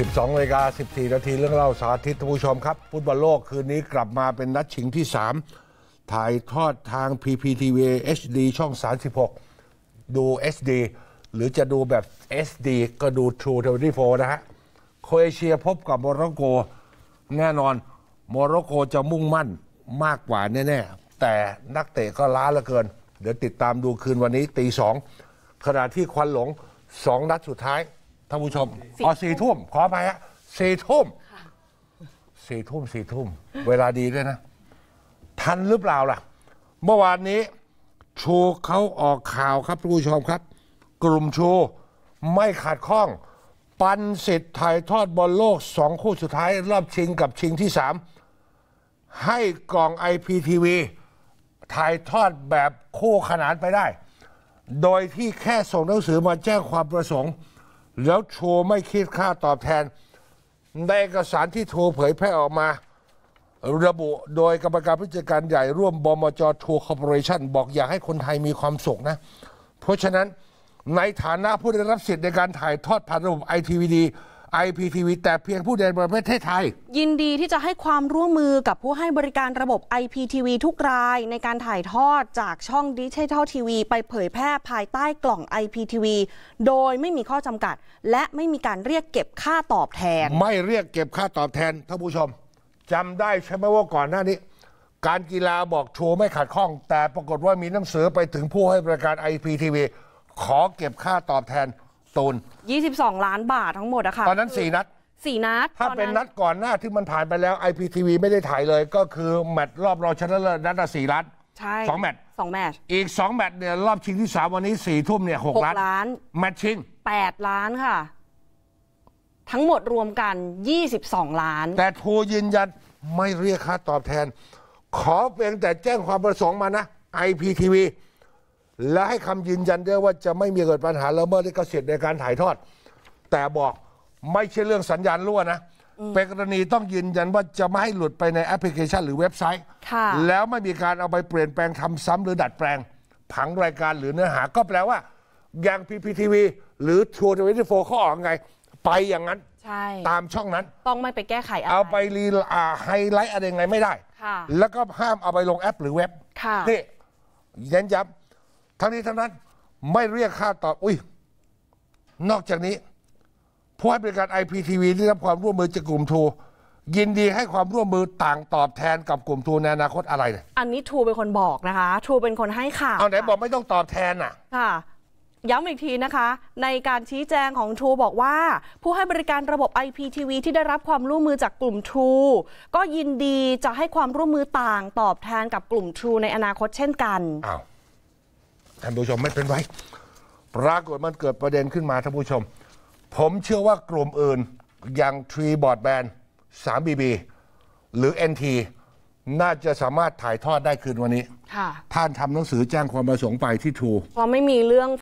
12เวลกา14 นาทีเรื่องเล่าสาธิตท่านผู้ชมครับ ฟุตบอลโลกคืนนี้กลับมาเป็นนัดชิงที่ 3 ถ่ายทอดทาง PPTV HD ช่อง 36 ดู SD หรือจะดูแบบ SD ก็ดู True 24นะฮะโคเอเชียพบกับโมร็อกโก แน่นอนโมร็อกโกจะมุ่งมั่นมากกว่าแน่ๆแต่นักเตะก็ล้าเหลือเกิน เดี๋ยวติดตามดูคืนวันนี้ตี 2ขณะที่ควันหลง 2 นัดสุดท้ายท่านผู้ชมอ๋อสี่ทุ่มขอไปฮะสี่ทุ่ม สี่ทุ่มสี่ทุ่ม เวลาดีด้วยนะ ทันหรือเปล่าล่ะ เมื่อวานนี้ ชูเขาออกข่าวครับท่านผู้ชมครับ กลุ่มชูไม่ขาดข้อง ปันสิทธิ์ถ่ายทอดบอลโลกสองคู่สุดท้าย รอบชิงกับชิงที่สามให้กล่องทีวีถ่ายทอดแบบคู่ขนานไปได้ โดยที่แค่ส่งหนังสือมาแจ้งความประสงค์แล้วโชว์ไม่คิดค่าตอบแทน ในเอกสารที่โชว์เผยแพร่ออกมาระบุโดยกรรมการผู้จัดการใหญ่ร่วมบมจทัวร์คอร์ปอเรชั่นบอกอยากให้คนไทยมีความสุขนะ เพราะฉะนั้นในฐานะผู้ได้รับสิทธิ์ในการถ่ายทอดผ่านระบบไอทีวีดี IPTV แต่เพียงผู้เดินนประเทศไทย ยินดีที่จะให้ความร่วมมือกับผู้ให้บริการระบบ IPTV ทุกรายในการถ่ายทอดจากช่องดิจิทัลทีวีไปเผยแพร่ภายใต้กล่อง IPTV โดยไม่มีข้อจำกัด และไม่มีการเรียกเก็บค่าตอบแทน ไม่เรียกเก็บค่าตอบแทน ท่านผู้ชมจำได้ใช่ไหมว่าก่อนหน้านี้ การกีฬาบอกโชว์ไม่ขัดข้อง แต่ปรากฏว่ามีหนังสือไปถึงผู้ให้บริการ IPTV ขอเก็บค่าตอบแทนตูน22 ล้านบาททั้งหมดอะค่ะตอนนั้น 4 นัดสี่นัดถ้าเป็นนัดก่อนหน้าที่มันผ่านไปแล้ว IPTV ไม่ได้ถ่ายเลย ก็คือแมตช์รอบรองชนะเลิศนัดละสี่นัดใช่สองแมตช์สองแมตช์อีกสองแมตช์เนี่ยรอบชิงที่สามวันนี้สี่ทุ่มเนี่ยหกล้านแมตช์ชิงแปดล้านค่ะ ทั้งหมดรวมกัน 22 ล้าน แต่ทูยืนยันไม่เรียกค่าตอบแทน ขอเพียงแต่แจ้งความประสงค์มานะ IPTV และให้คำยืนยันได้ว่าจะไม่มีเกิดปัญหาละเมิดลิขสิทธิ์ในการถ่ายทอด แต่บอกไม่ใช่เรื่องสัญญาณรั่วนะ เป็นกรณีต้องยืนยันว่าจะไม่ให้หลุดไปในแอปพลิเคชัน หรือเว็บไซต์ แล้วไม่มีการเอาไปเปลี่ยนแปลงทำซ้ำหรือดัดแปลง ผังรายการหรือเนื้อหาก็แปลว่า อย่างพีพีทีวีหรือทัวร์ทเวนตี้โฟเขาออกไง ไปอย่างนั้นตามช่องนั้นต้องไม่ไปแก้ไข เอาไปรีไฮไลท์อะไรไงไม่ได้แล้วก็ห้ามเอาไปลงแอปหรือเว็บนี่ยันย้ำทั้งนี้ทั้งนั้นไม่เรียกค่าตอบ อุ้ย นอกจากนี้ ผู้ให้บริการ IPTV ได้รับความร่วมมือจากกลุ่มทูยินดีให้ความร่วมมือต่างตอบแทนกับกลุ่มทูในอนาคตอะไรเนี่ยอันนี้ทูเป็นคนบอกนะคะทูเป็นคนให้ข่าวเอาไหนบอกไม่ต้องตอบแทนอ่ะค่ะย้ำอีกทีนะคะ ในการชี้แจงของทูบอกว่า ผู้ให้บริการระบบ IPTV ที่ได้รับความร่วมมือจากกลุ่มทูก็ยินดีจะให้ความร่วมมือต่างตอบแทนกับกลุ่มทูในอนาคต เช่นกันอ้าวท่านผู้ชมไม่เป็นไรปรากฏมันเกิดประเด็นขึ้นมา ท่านผู้ชม ผมเชื่อว่ากลุ่มอื่น อย่างทรีบอร์ดแบนสามบีบีหรือ NT น่าจะสามารถถ่ายทอดได้คืนวันนี้ ท่านทำหนังสือแจ้งความประสงค์ไปที่ทูเพราะไม่มีเรื่อง